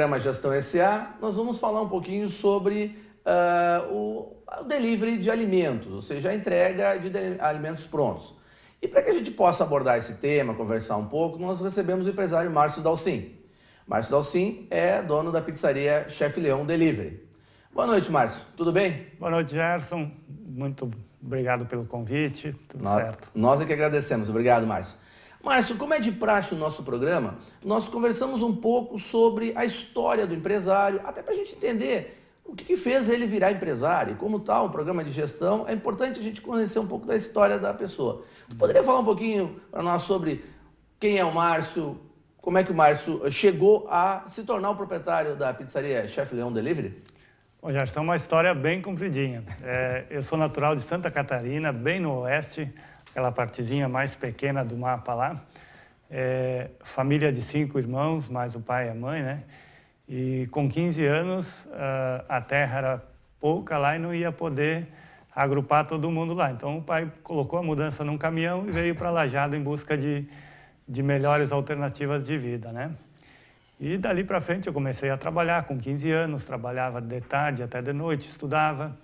programa Gestão SA, nós vamos falar um pouquinho sobre uh, o, delivery de alimentos, ou seja, a entrega de, alimentos prontos. E para que a gente possa abordar esse tema, conversar um pouco, nós recebemos o empresário Márcio Dalcin. Márcio Dalcin é dono da pizzaria Chef Leão Delivery. Boa noite, Márcio. Tudo bem? Boa noite, Gerson. Muito obrigado pelo convite. Tudo nós, certo. Nós é que agradecemos. Obrigado, Márcio. Márcio, como é de praxe o nosso programa, nós conversamos um pouco sobre a história do empresário, até para a gente entender o que, que, fez ele virar empresário. E como tal, tá um programa de gestão, é importante a gente conhecer um pouco da história da pessoa. Tu poderia falar um pouquinho para nós sobre quem é o Márcio, como é que o Márcio eh, chegou a se tornar o proprietário da pizzaria Chef Leão Delivery? Bom, Jair, é uma história bem compridinha. É, eu sou natural de Santa Catarina, bem no oeste aquela partezinha mais pequena do mapa lá. É, família de cinco irmãos, mais o pai e a mãe, né? E com 15 anos, a terra era pouca lá e não ia poder agrupar todo mundo lá. Então o pai colocou a mudança num caminhão e veio para Lajado em busca de, de melhores alternativas de vida, né? E dali para frente eu comecei a trabalhar com 15 anos, trabalhava de tarde até de noite, estudava.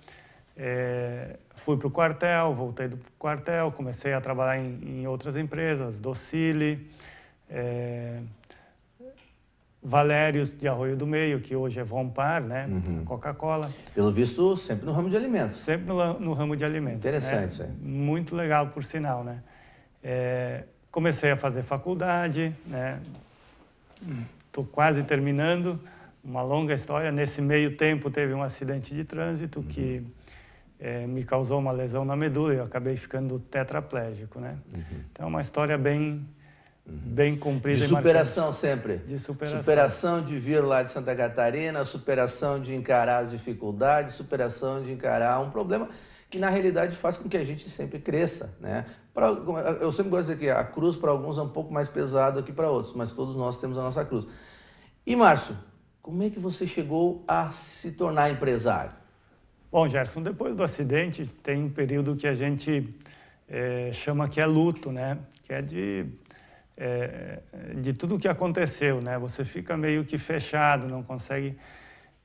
É, fui para o quartel, voltei do quartel, comecei a trabalhar em, em outras empresas, Docile, é, Valérios de Arroio do Meio, que hoje é Vompar, né? Uhum. Coca-Cola. Pelo visto, sempre no ramo de alimentos. Sempre no, no ramo de alimentos. Né. Interessante. Né? aí. Muito legal, por sinal, né? É, comecei a fazer faculdade, né? Estou quase terminando. Uma longa história. Nesse meio tempo, teve um acidente de trânsito uhum. que é, me causou uma lesão na medula e eu acabei ficando tetraplégico, né? Uhum. Então é uma história bem uhum. bem comprida. De superação sempre. De superação. Superação de vir lá de Santa Catarina, superação de encarar as dificuldades, superação de encarar um problema que na realidade faz com que a gente sempre cresça, né? Pra, eu sempre gosto de dizer que a cruz para alguns é um pouco mais pesada que para outros, mas todos nós temos a nossa cruz. E Márcio, como é que você chegou a se tornar empresário? Bom, Gerson, depois do acidente tem um período que a gente é, chama que é luto, né? Que é de, é, de tudo o que aconteceu, né? Você fica meio que fechado, não consegue...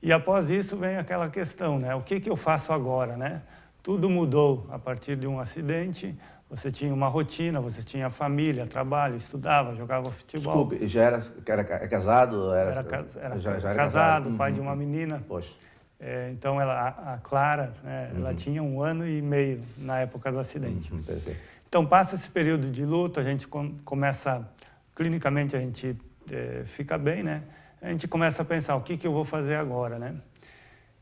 E após isso vem aquela questão, né? O que, que eu faço agora, né? Tudo mudou a partir de um acidente, você tinha uma rotina, você tinha família, trabalho, estudava, jogava futebol. Desculpe, já era, era é casado? Era, era, era já, já era casado, casado, pai uhum. de uma uhum, menina. Uhum. Poxa. É, então, ela, a, Clara, né, uhum. ela tinha um ano e meio na época do acidente. Uhum, então, passa esse período de luto, a gente com, começa, clinicamente a gente é, fica bem, né? A gente começa a pensar, o que, que eu vou fazer agora, né?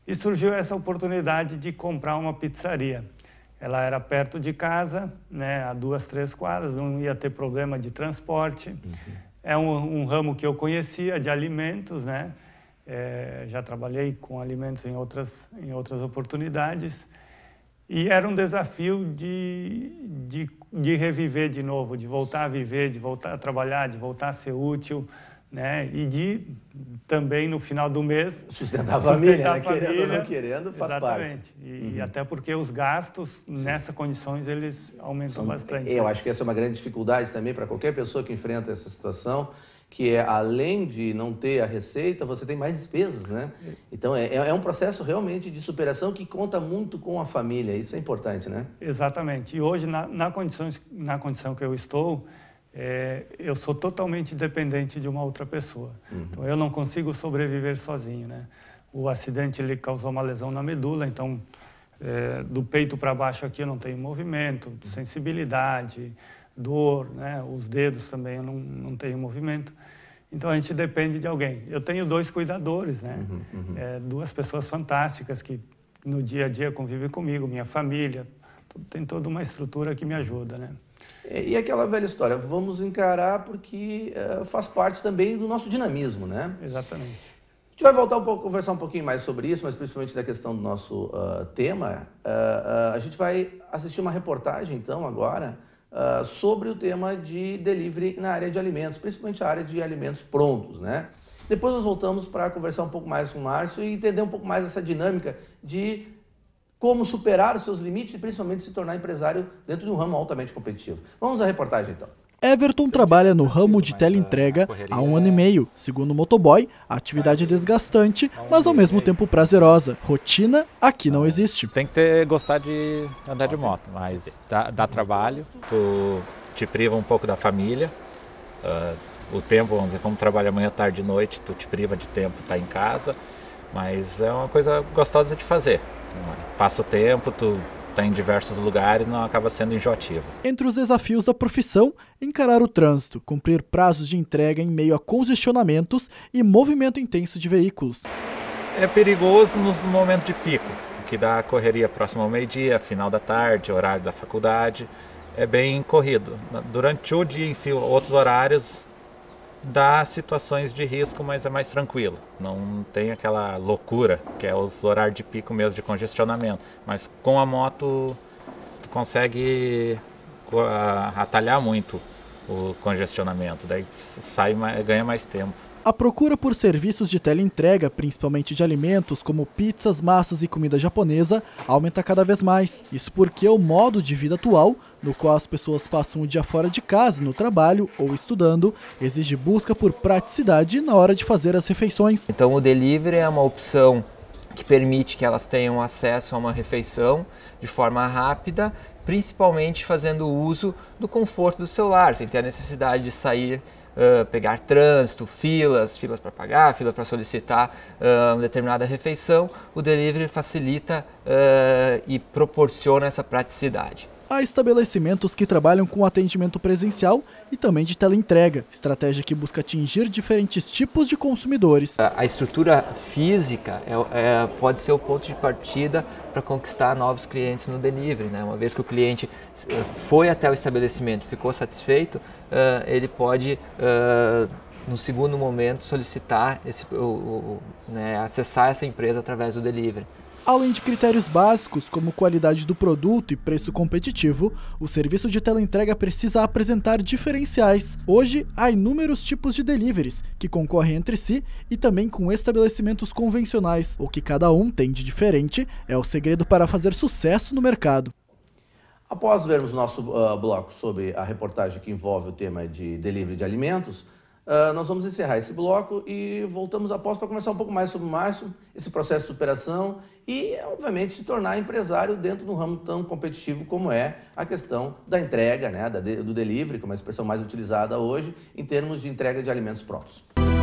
E surgiu essa oportunidade de comprar uma pizzaria. Ela era perto de casa, né, a duas, três quadras, não ia ter problema de transporte. Uhum. É um, um ramo que eu conhecia, de alimentos, né? é, já trabalhei com alimentos em outras, em outras oportunidades. E era um desafio de, de, de, reviver de novo, de voltar a viver, de voltar a trabalhar, de voltar a ser útil, né? E de também no final do mês sustentar a família, sustentar a né? família. querendo ou não querendo, faz Exatamente. parte. E, uhum. até porque os gastos nessas condições eles aumentam São, bastante. Eu né? acho que essa é uma grande dificuldade também para qualquer pessoa que enfrenta essa situação que é além de não ter a receita, você tem mais despesas, né? Então é, é, é um processo realmente de superação que conta muito com a família, isso é importante, né? Exatamente. E hoje, na, na, na condição que eu estou, é, eu sou totalmente dependente de uma outra pessoa. Uhum. Então eu não consigo sobreviver sozinho, né? O acidente ele causou uma lesão na medula, então é, do peito para baixo aqui eu não tenho movimento, uhum. sensibilidade, dor, né? os dedos também eu não, não tenho movimento. Então a gente depende de alguém. Eu tenho dois cuidadores, né? Uhum, uhum. É, duas pessoas fantásticas que no dia a dia convivem comigo, minha família. Tem toda uma estrutura que me ajuda, né? E aquela velha história, vamos encarar porque uh, faz parte também do nosso dinamismo, né? Exatamente. A gente vai voltar um pouco, conversar um pouquinho mais sobre isso, mas principalmente da questão do nosso uh, tema. Uh, a gente vai assistir uma reportagem, então, agora, uh, sobre o tema de delivery na área de alimentos, principalmente a área de alimentos prontos, né? Depois nós voltamos para conversar um pouco mais com o Márcio e entender um pouco mais essa dinâmica de como superar os seus limites e principalmente se tornar empresário dentro de um ramo altamente competitivo. Vamos à reportagem então. Everton trabalha no ramo de teleentrega há um ano e meio. Segundo o motoboy, a atividade é desgastante, mas ao mesmo tempo prazerosa. Rotina aqui não existe. Tem que ter gostar de andar de moto, mas dá, dá trabalho. Tu te priva um pouco da família. Uh, o tempo, vamos dizer, como trabalha amanhã, tarde e noite, tu te priva de tempo, tá em casa. Mas é uma coisa gostosa de fazer. Passa o tempo, tu está em diversos lugares não acaba sendo enjoativo. Entre os desafios da profissão, encarar o trânsito, cumprir prazos de entrega em meio a congestionamentos e movimento intenso de veículos. É perigoso nos momentos de pico, que dá a correria próximo ao meio-dia, final da tarde, horário da faculdade. É bem corrido. Durante o dia em si, outros horários dá situações de risco, mas é mais tranquilo. Não tem aquela loucura, que é os horários de pico mesmo de congestionamento. Mas com a moto tu consegue atalhar muito o congestionamento, daí sai ganha mais tempo. A procura por serviços de teleentrega, principalmente de alimentos como pizzas, massas e comida japonesa, aumenta cada vez mais. Isso porque o modo de vida atual no qual as pessoas passam o dia fora de casa, no trabalho ou estudando, exige busca por praticidade na hora de fazer as refeições. Então, o delivery é uma opção que permite que elas tenham acesso a uma refeição de forma rápida, principalmente fazendo uso do conforto do celular, sem ter a necessidade de sair Uh, pegar trânsito, filas, filas para pagar, filas para solicitar uh, uma determinada refeição, o delivery facilita uh, e proporciona essa praticidade a estabelecimentos que trabalham com atendimento presencial e também de teleentrega, estratégia que busca atingir diferentes tipos de consumidores. A estrutura física é, é, pode ser o ponto de partida para conquistar novos clientes no delivery. Né? Uma vez que o cliente eh, foi até o estabelecimento, ficou satisfeito, uh, ele pode uh, no segundo momento solicitar esse, o, o, né, acessar essa empresa através do delivery. Além de critérios básicos como qualidade do produto e preço competitivo, o serviço de teleentrega precisa apresentar diferenciais. Hoje, há inúmeros tipos de deliveries que concorrem entre si e também com estabelecimentos convencionais. O que cada um tem de diferente é o segredo para fazer sucesso no mercado. Após vermos nosso uh, bloco sobre a reportagem que envolve o tema de delivery de alimentos, ah, nós vamos encerrar esse bloco e voltamos após para conversar um pouco mais sobre o Márcio, esse processo de superação e, obviamente, se tornar empresário dentro de um ramo tão competitivo como é a questão da entrega, né, da, do delivery, que é uma expressão mais utilizada hoje, em termos de entrega de alimentos prontos. Música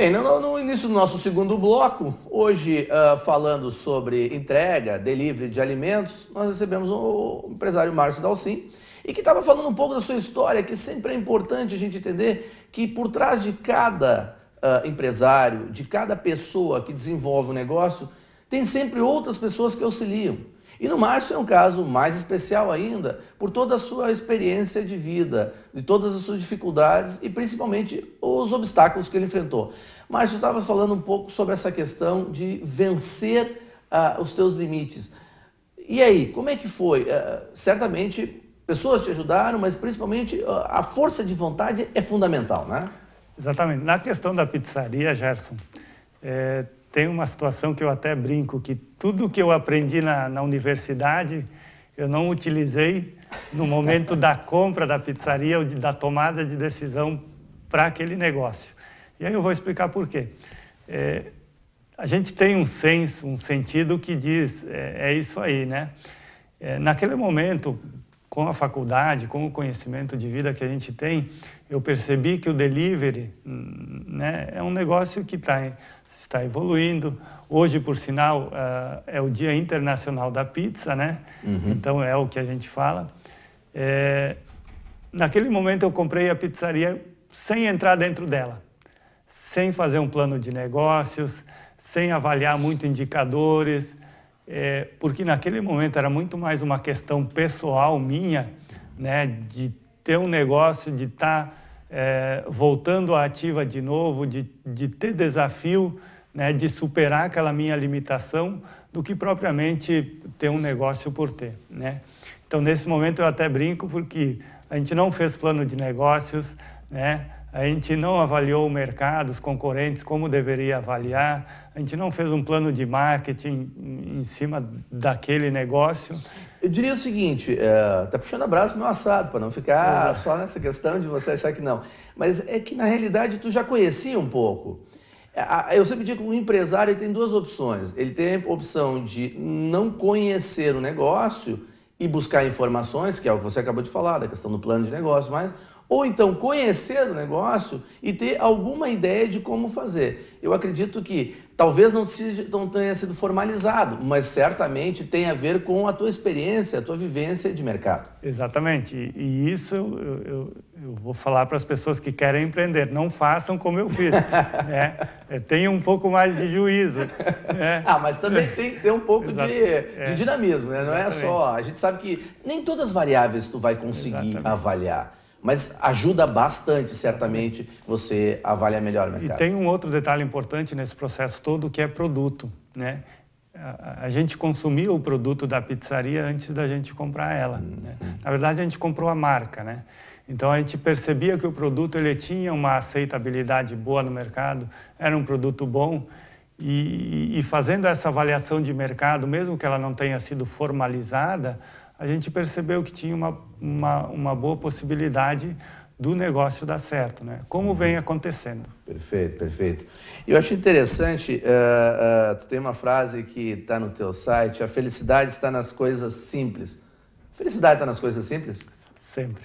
Bem, no, no, início do nosso segundo bloco, hoje uh, falando sobre entrega, delivery de alimentos, nós recebemos o empresário Márcio Dalcin, e que estava falando um pouco da sua história, que sempre é importante a gente entender que por trás de cada uh, empresário, de cada pessoa que desenvolve o um negócio, tem sempre outras pessoas que auxiliam. E no Márcio é um caso mais especial ainda, por toda a sua experiência de vida, de todas as suas dificuldades e principalmente os obstáculos que ele enfrentou. Márcio, estava falando um pouco sobre essa questão de vencer uh, os teus limites. E aí, como é que foi? Uh, certamente pessoas te ajudaram, mas principalmente uh, a força de vontade é fundamental, né? Exatamente. Na questão da pizzaria, Gerson, é, tem uma situação que eu até brinco, que tudo que eu aprendi na, na universidade, eu não utilizei no momento da compra da pizzaria ou de, da tomada de decisão para aquele negócio. E aí eu vou explicar por quê. É, a gente tem um senso, um sentido que diz, é, é isso aí, né? É, naquele momento, com a faculdade, com o conhecimento de vida que a gente tem, eu percebi que o delivery né, é um negócio que tá, está evoluindo. Hoje, por sinal, uh, é o Dia Internacional da Pizza, né? Uhum. Então é o que a gente fala. É, naquele momento eu comprei a pizzaria sem entrar dentro dela, sem fazer um plano de negócios, sem avaliar muito indicadores, é, porque naquele momento era muito mais uma questão pessoal minha, né? De ter um negócio, de estar tá é, voltando à ativa de novo, de, de ter desafio, né, de superar aquela minha limitação, do que propriamente ter um negócio por ter. Né? Então, nesse momento, eu até brinco porque a gente não fez plano de negócios, né? a gente não avaliou o mercado, os concorrentes, como deveria avaliar, a gente não fez um plano de marketing em cima daquele negócio. Eu diria o seguinte, é, tá puxando abraço meu assado, para não ficar só nessa questão de você achar que não. Mas é que, na realidade, tu já conhecia um pouco. É, eu sempre digo que o empresário tem duas opções. Ele tem a opção de não conhecer o negócio e buscar informações, que é o que você acabou de falar, da questão do plano de negócio, mas ou então conhecer o negócio e ter alguma ideia de como fazer. Eu acredito que talvez não, se, não tenha sido formalizado, mas certamente tem a ver com a tua experiência, a tua vivência de mercado. Exatamente. E, e isso eu, eu, eu, vou falar para as pessoas que querem empreender. Não façam como eu fiz. né? É, tenha um pouco mais de juízo. Né? ah, mas também tem que ter um pouco de, é. de, dinamismo. Né? Não Exatamente. é só... A gente sabe que nem todas as variáveis tu vai conseguir Exatamente. avaliar. Mas ajuda bastante, certamente, você avalia melhor o mercado. E tem um outro detalhe importante nesse processo todo, que é produto. Né? a gente consumiu o produto da pizzaria antes da gente comprar ela. Hum, né? Hum. Na verdade, a gente comprou a marca, né? Então a gente percebia que o produto ele tinha uma aceitabilidade boa no mercado, era um produto bom e, e fazendo essa avaliação de mercado, mesmo que ela não tenha sido formalizada, a gente percebeu que tinha uma, uma, uma boa possibilidade do negócio dar certo, né? como vem acontecendo. Perfeito, perfeito. Eu acho interessante, uh, uh, tu tem uma frase que está no teu site, a felicidade está nas coisas simples. felicidade está nas coisas simples? Sempre.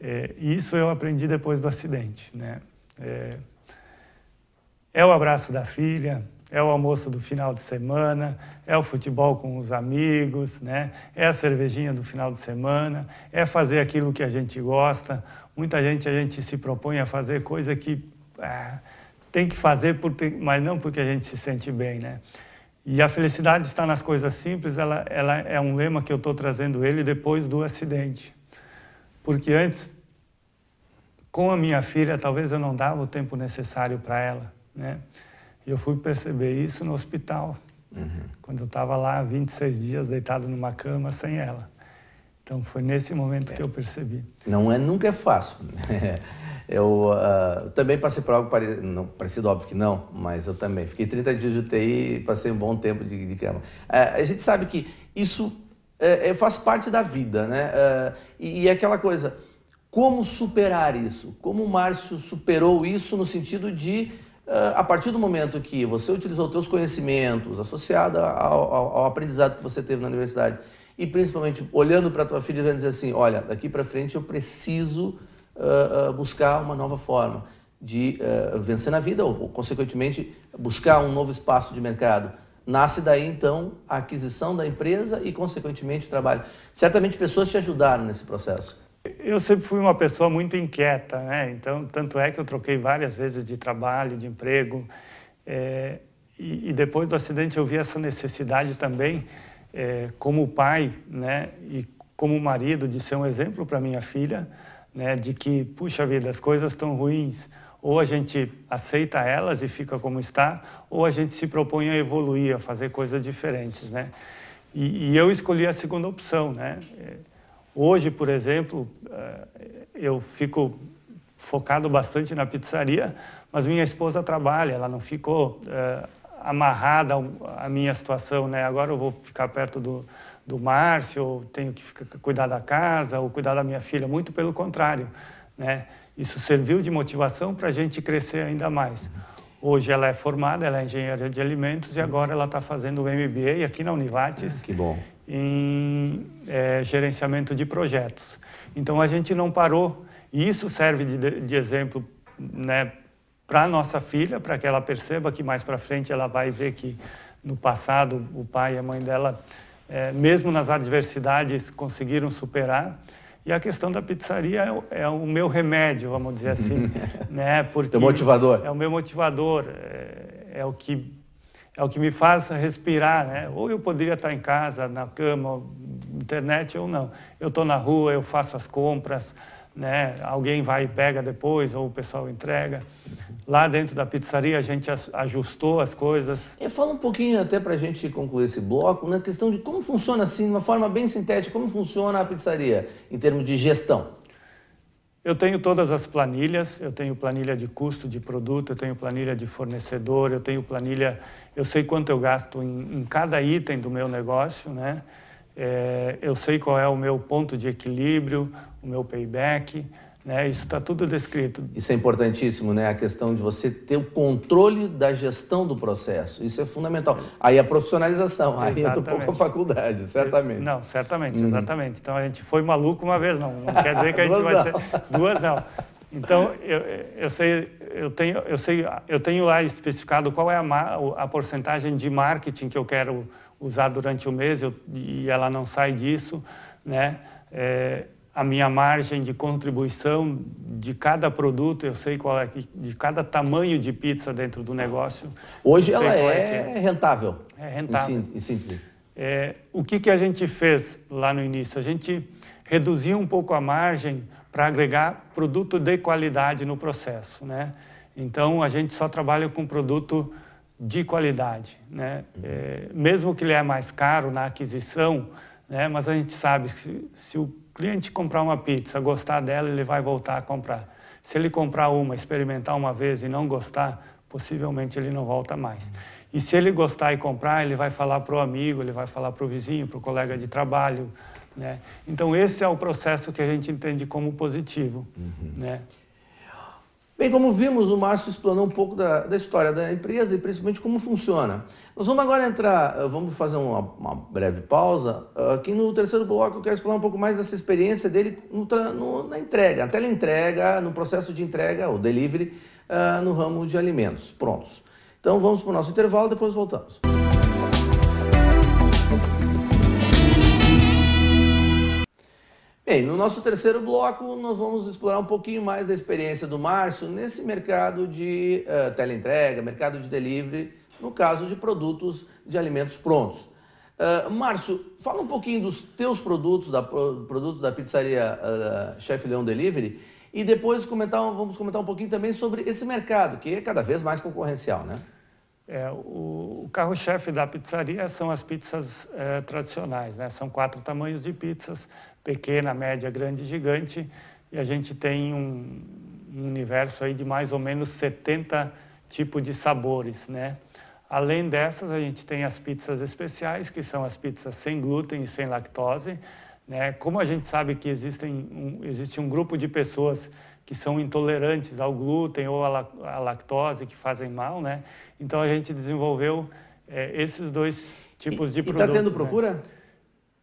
É, isso eu aprendi depois do acidente. Né? É, é o abraço da filha, é o almoço do final de semana, é o futebol com os amigos, né? é a cervejinha do final de semana, é fazer aquilo que a gente gosta. Muita gente a gente se propõe a fazer coisa que é, tem que fazer, por, mas não porque a gente se sente bem. Né? E a felicidade está nas coisas simples, ela, ela é um lema que eu estou trazendo ele depois do acidente. Porque antes, com a minha filha, talvez eu não dava o tempo necessário para ela. Né? Eu fui perceber isso no hospital, uhum. quando eu estava lá 26 dias deitado numa cama sem ela. Então foi nesse momento é. que eu percebi. Não é nunca é fácil. Né? eu uh, também passei por algo parecido, não, parecido, óbvio que não, mas eu também. Fiquei 30 dias de UTI, passei um bom tempo de, de cama. Uh, a gente sabe que isso uh, faz parte da vida, né? Ah, e, e é aquela coisa, como superar isso? Como o Márcio superou isso no sentido de ah, a partir do momento que você utilizou os seus conhecimentos, associados ao, ao, ao, aprendizado que você teve na universidade, e principalmente olhando para a tua filha e dizer assim, olha, daqui para frente eu preciso uh, uh, buscar uma nova forma de uh, vencer na vida ou, ou, consequentemente, buscar um novo espaço de mercado. Nasce daí, então, a aquisição da empresa e, consequentemente, o trabalho. Certamente pessoas te ajudaram nesse processo. Eu sempre fui uma pessoa muito inquieta, né? Então, tanto é que eu troquei várias vezes de trabalho, de emprego. É, e, e, depois do acidente eu vi essa necessidade também, é, como pai, né? E como marido, de ser um exemplo para minha filha, né? De que, puxa vida, as coisas estão ruins. Ou a gente aceita elas e fica como está, ou a gente se propõe a evoluir, a fazer coisas diferentes, né? E, e eu escolhi a segunda opção, né? É, Hoje, por exemplo, eh, eu fico focado bastante na pizzaria, mas minha esposa trabalha, ela não ficou é, amarrada à minha situação, né? Agora eu vou ficar perto do, do Márcio, ou tenho que ficar, cuidar da casa, ou cuidar da minha filha, muito pelo contrário, né? Isso serviu de motivação para a gente crescer ainda mais. Hoje ela é formada, ela é engenheira de alimentos e agora ela está fazendo o MBA aqui na Univates. que bom em é, gerenciamento de projetos. Então a gente não parou, e isso serve de, de exemplo né, para a nossa filha, para que ela perceba que mais para frente ela vai ver que no passado o pai e a mãe dela, é, mesmo nas adversidades, conseguiram superar. E a questão da pizzaria é o, é o meu remédio, vamos dizer assim. né? Porque motivador. É o meu motivador, é, é o que é o que me faz respirar, né? Ou eu poderia estar em casa, na cama, internet ou não. Eu estou na rua, eu faço as compras, né? Alguém vai e pega depois ou o pessoal entrega. Lá dentro da pizzaria a gente ajustou as coisas. E fala um pouquinho até para a gente concluir esse bloco na né? questão de como funciona assim, de uma forma bem sintética, como funciona a pizzaria em termos de gestão. Eu tenho todas as planilhas, eu tenho planilha de custo de produto, eu tenho planilha de fornecedor, eu tenho planilha, eu sei quanto eu gasto em, em cada item do meu negócio, né? É, eu sei qual é o meu ponto de equilíbrio, o meu payback, né? Isso está tudo descrito. Isso é importantíssimo, né? A questão de você ter o controle da gestão do processo. Isso é fundamental. É. Aí a profissionalização, aí entra um pouco a faculdade, certamente. Não, certamente, uhum. exatamente. Então a gente foi maluco uma vez, não. Não quer dizer que a gente vai não. ser. Duas não. Então, eu, eu, sei, eu tenho, eu sei, eu tenho lá especificado qual é a, a porcentagem de marketing que eu quero usar durante o mês eu, e ela não sai disso, né? É, a minha margem de contribuição de cada produto, eu sei qual é, de cada tamanho de pizza dentro do negócio. Hoje ela é, é, é, rentável. É rentável. Em síntese. É, o que, que a gente fez lá no início? A gente reduziu um pouco a margem para agregar produto de qualidade no processo, né? Então a gente só trabalha com produto de qualidade, né? É, mesmo que ele é mais caro na aquisição, né? Mas a gente sabe que se, se o cliente comprar uma pizza, gostar dela, ele vai voltar a comprar. Se ele comprar uma, experimentar uma vez e não gostar, possivelmente ele não volta mais. E se ele gostar e comprar, ele vai falar para o amigo, ele vai falar para o vizinho, para o colega de trabalho. Né? Então, esse é o processo que a gente entende como positivo. Uhum. Né? Bem, como vimos, o Márcio explanou um pouco da, da, história da empresa e principalmente como funciona. Nós vamos agora entrar, eh, vamos fazer uma, uma breve pausa. Eh, aqui no terceiro bloco eu quero explorar um pouco mais dessa experiência dele no, no, na entrega, na teleentrega, no processo de entrega ou delivery uh, no ramo de alimentos prontos. Então vamos para o nosso intervalo, depois voltamos. Bem, no nosso terceiro bloco, nós vamos explorar um pouquinho mais da experiência do Márcio nesse mercado de uh, teleentrega, mercado de delivery, no caso de produtos de alimentos prontos. Uh, Márcio, fala um pouquinho dos teus produtos, da, produtos da pizzaria uh, Chef Leão Delivery e depois comentar, vamos comentar um pouquinho também sobre esse mercado, que é cada vez mais concorrencial, né? É, o, o carro-chefe da pizzaria são as pizzas tradicionais, né? São quatro tamanhos de pizzas pequena, média, grande, gigante, e a gente tem um, um universo aí de mais ou menos 70 tipos de sabores, né? Além dessas, a gente tem as pizzas especiais, que são as pizzas sem glúten e sem lactose. Né? Como a gente sabe que existem um, existe um grupo de pessoas que são intolerantes ao glúten ou à lactose, que fazem mal, né? Então a gente desenvolveu é, esses dois tipos e, de produtos. E está tendo né? procura? Né?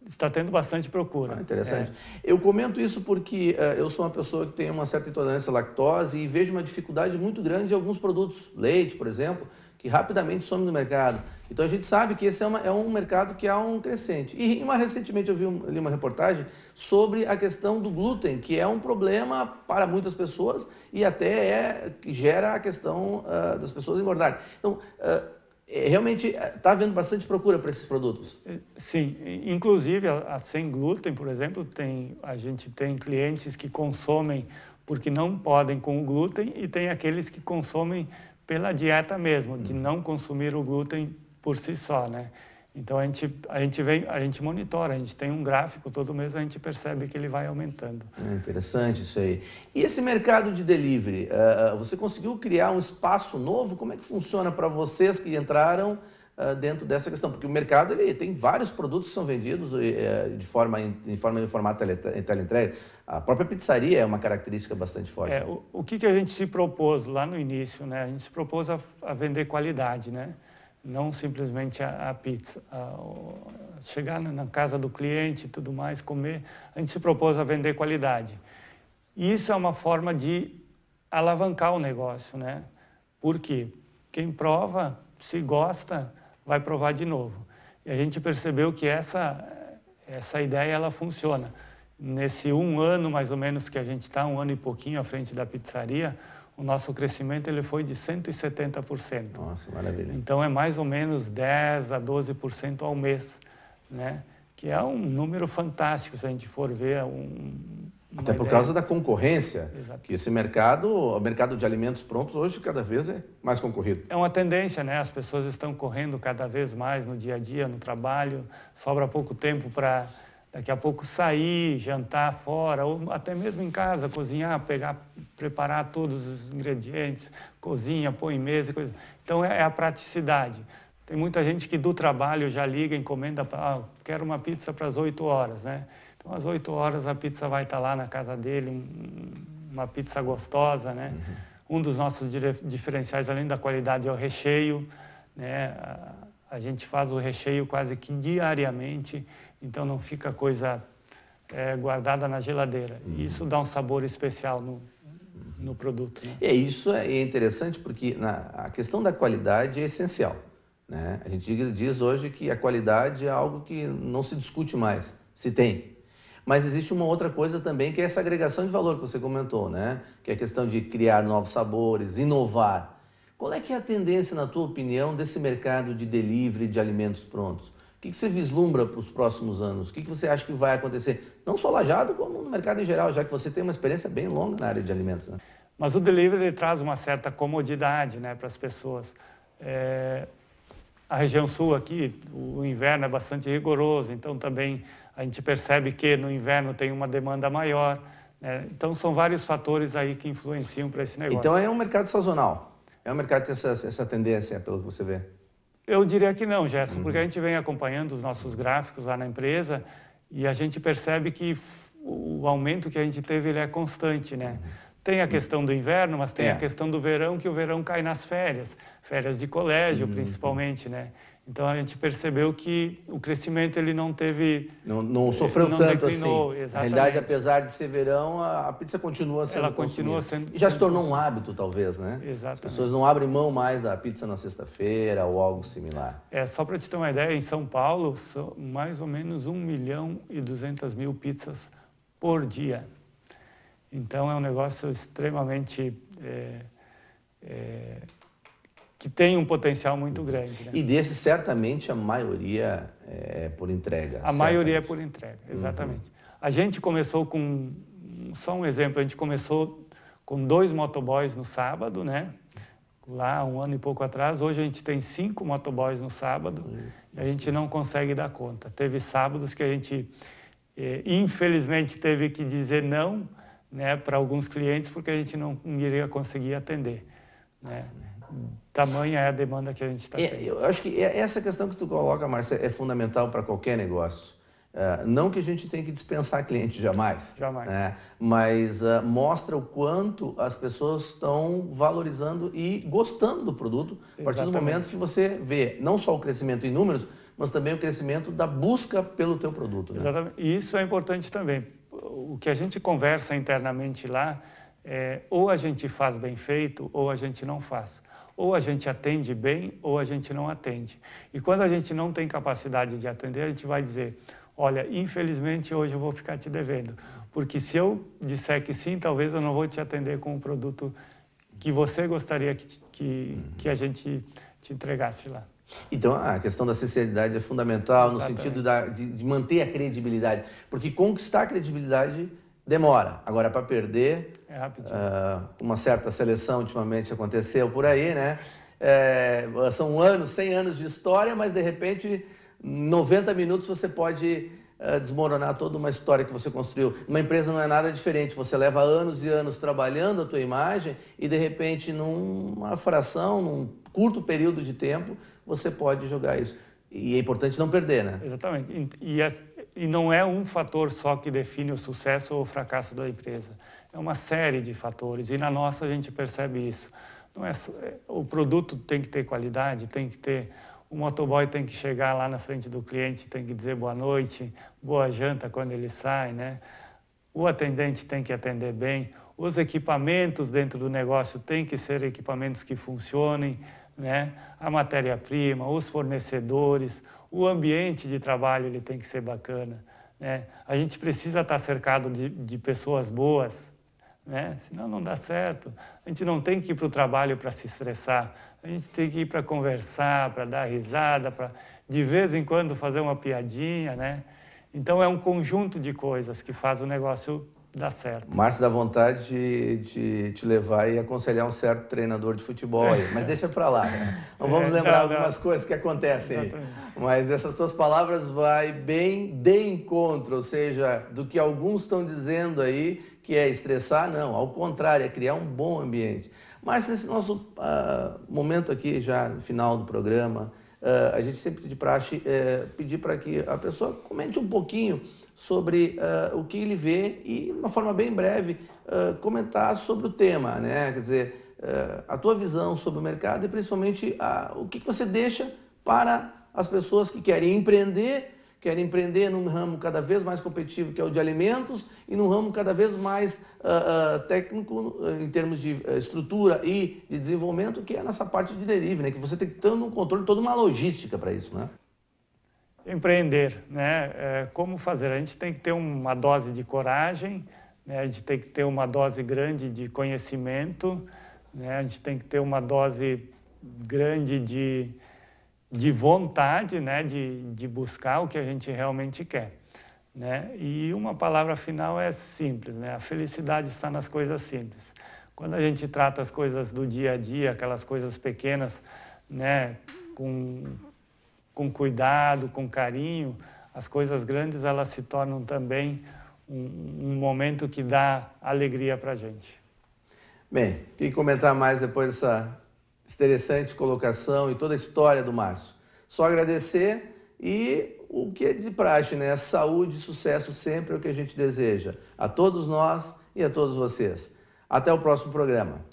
está tendo bastante procura. Ah, interessante. É. Eu comento isso porque uh, eu sou uma pessoa que tem uma certa intolerância à lactose e vejo uma dificuldade muito grande em alguns produtos, leite, por exemplo, que rapidamente some no mercado. Então a gente sabe que esse é, uma, é um mercado que há um crescente. E uma, recentemente eu vi um, li uma reportagem sobre a questão do glúten, que é um problema para muitas pessoas e até é, gera a questão uh, das pessoas engordarem. Então, uh, é, realmente está é, havendo bastante procura para esses produtos. É, sim, inclusive a, a, sem glúten, por exemplo, tem, a gente tem clientes que consomem porque não podem com o glúten e tem aqueles que consomem pela dieta mesmo, de hum. não consumir o glúten por si só, né? Então a gente a gente vem a gente monitora, a gente tem um gráfico todo mês a gente percebe que ele vai aumentando. É interessante isso aí. E esse mercado de delivery, uh, você conseguiu criar um espaço novo? Como é que funciona para vocês que entraram uh, dentro dessa questão? Porque o mercado ele tem vários produtos que são vendidos uh, de forma em forma em formato teleentrega. A própria pizzaria é uma característica bastante forte. É, o, o que, que a gente se propôs lá no início, né? A gente se propôs a, a vender qualidade, né? não simplesmente a, a pizza. A, chegar na casa do cliente e tudo mais, comer. A gente se propôs a vender qualidade. E isso é uma forma de alavancar o negócio, né? Porque quem prova, se gosta, vai provar de novo. E a gente percebeu que essa, essa ideia ela funciona. Nesse um ano mais ou menos que a gente está, um ano e pouquinho à frente da pizzaria, o nosso crescimento ele foi de 170%. Nossa, maravilha. Então é mais ou menos 10 a 12% ao mês, né? Que é um número fantástico se a gente for ver um até por ideia. causa da concorrência, Exato. que esse mercado, o mercado de alimentos prontos hoje cada vez é mais concorrido. É uma tendência, né? As pessoas estão correndo cada vez mais no dia a dia, no trabalho, sobra pouco tempo para daqui a pouco sair, jantar fora, ou até mesmo em casa, cozinhar, pegar, preparar todos os ingredientes, cozinha, põe em mesa, coisa. Então é, é a praticidade. Tem muita gente que do trabalho já liga, encomenda, ah, quero uma pizza para as 8 horas, né? Então às 8 horas a pizza vai estar tá lá na casa dele, um, uma pizza gostosa, né? Uhum. Um dos nossos diferenciais, além da qualidade, é o recheio, né? A, a gente faz o recheio quase que diariamente então não fica coisa é, guardada na geladeira. Uhum. Isso dá um sabor especial no, no produto. Né? isso é interessante porque na, a questão da qualidade é essencial. Né? A gente diz hoje que a qualidade é algo que não se discute mais, se tem. Mas existe uma outra coisa também que é essa agregação de valor que você comentou, né? que é a questão de criar novos sabores, inovar. Qual é que é a tendência, na tua opinião, desse mercado de delivery de alimentos prontos? que, que você vislumbra para os próximos anos? O que, você acha que vai acontecer? Não só lajado, como no mercado em geral, já que você tem uma experiência bem longa na área de alimentos. Né? Mas o delivery traz uma certa comodidade né, para as pessoas. É... A região sul aqui, o inverno é bastante rigoroso, então também a gente percebe que no inverno tem uma demanda maior. Né? Então são vários fatores aí que influenciam para esse negócio. Então é um mercado sazonal. É um mercado que tem essa, essa tendência, pelo que você vê. Eu diria que não, Gerson, uhum. porque a uhum. gente vem acompanhando os nossos gráficos lá na empresa e a gente percebe que o aumento que a gente teve ele é constante, né? Uhum. Tem a questão do inverno, mas tem é. a questão do verão, que o verão cai nas férias, férias de colégio uhum. principalmente, né? Então a gente percebeu que o crescimento ele não teve. Não, não sofreu não tanto assim. declinou, assim. Exatamente. Na realidade, apesar de ser verão, a, pizza continua sendo. Ela continua sendo. E já se tornou um hábito, talvez, né? Exatamente. As pessoas não abrem mão mais da pizza na sexta-feira ou algo similar. É, só para te ter uma ideia, em São Paulo, são mais ou menos 1 milhão e 200 mil pizzas por dia. Então é um negócio extremamente. É, é, que tem um potencial muito grande. Né? E desses, certamente, a maioria é, é por entrega. A certamente. maioria é por entrega, uhum. exatamente. Uhum. A gente começou com, só um exemplo, a gente começou com dois motoboys no sábado, né? Lá, um ano e pouco atrás. Hoje a gente tem cinco motoboys no sábado uhum. e a gente não consegue dar conta. Teve sábados que a gente, eh, infelizmente, teve que dizer não né, para alguns clientes porque a gente não iria conseguir atender. Né? Uhum tamanha é a demanda que a gente está é, tendo. eu acho que é, é essa questão que tu coloca, Márcia, é fundamental para qualquer negócio. Uh, não que a gente tenha que dispensar cliente jamais. Jamais. Né? Mas uh, mostra o quanto as pessoas estão valorizando e gostando do produto Exatamente. a partir do momento que você vê não só o crescimento em números, mas também o crescimento da busca pelo teu produto. Né? Exatamente. E isso é importante também. O que a gente conversa internamente lá é ou a gente faz bem feito ou a gente não faz. Ou a gente atende bem ou a gente não atende. E quando a gente não tem capacidade de atender, a gente vai dizer: olha, infelizmente hoje eu vou ficar te devendo, porque se eu disser que sim, talvez eu não vou te atender com o produto que você gostaria que, que, uhum. que a gente te entregasse lá. Então, a questão da sinceridade é fundamental Exatamente. no sentido da, de, de, manter a credibilidade. Porque conquistar a credibilidade demora. Agora, para perder, é uh, uma certa seleção ultimamente aconteceu por aí, né? É, são anos, 100 anos de história, mas de repente, 90 minutos você pode uh, desmoronar toda uma história que você construiu. Uma empresa não é nada diferente, você leva anos e anos trabalhando a tua imagem e de repente, numa fração, num curto período de tempo, você pode jogar isso. E é importante não perder, né? Exatamente. E, e e não é um fator só que define o sucesso ou o fracasso da empresa. É uma série de fatores e na nossa a gente percebe isso. Não é só, é, o produto tem que ter qualidade, tem que ter o motoboy tem que chegar lá na frente do cliente, tem que dizer boa noite, boa janta quando ele sai, né? O atendente tem que atender bem, os equipamentos dentro do negócio têm que ser equipamentos que funcionem, né? A matéria-prima, os fornecedores, o ambiente de trabalho ele tem que ser bacana. Né? A gente precisa estar cercado de, de pessoas boas, né? senão não dá certo. A gente não tem que ir para o trabalho para se estressar, a gente tem que ir para conversar, para dar risada, para de vez em quando fazer uma piadinha. Né? Então é um conjunto de coisas que faz o negócio Dá certo. Márcio dá vontade de, de, te levar e aconselhar um certo treinador de futebol aí, mas deixa para lá. Né? Não vamos é, lembrar não, não. algumas coisas que acontecem aí. Mas essas tuas palavras vai bem de encontro, ou seja, do que alguns estão dizendo aí, que é estressar, não, ao contrário, é criar um bom ambiente. Mas nesse nosso uh, momento aqui, já no final do programa, uh, a gente sempre pede pra, uh, pedir para que a pessoa comente um pouquinho sobre uh, o que ele vê e, de uma forma bem breve, uh, comentar sobre o tema, né? Quer dizer, uh, a tua visão sobre o mercado e principalmente o que, você deixa para as pessoas que querem empreender, querem empreender num ramo cada vez mais competitivo que é o de alimentos e num ramo cada vez mais técnico em termos de estrutura e de desenvolvimento que é nessa parte de delivery, né? Que você tem que ter um controle toda uma logística para isso, né? empreender, né? É, como fazer? A gente tem que ter uma dose de coragem, né? a gente tem que ter uma dose grande de conhecimento, né? a gente tem que ter uma dose grande de, de vontade, né? de, de buscar o que a gente realmente quer. Né? E uma palavra final é simples, né? a felicidade está nas coisas simples. Quando a gente trata as coisas do dia a dia, aquelas coisas pequenas, né? com com cuidado, com carinho, as coisas grandes elas se tornam também um, um momento que dá alegria para a gente. Bem, que comentar mais depois dessa interessante colocação e toda a história do Márcio. Só agradecer e o que é de praxe, né? Saúde e sucesso sempre é o que a gente deseja. A todos nós e a todos vocês. Até o próximo programa.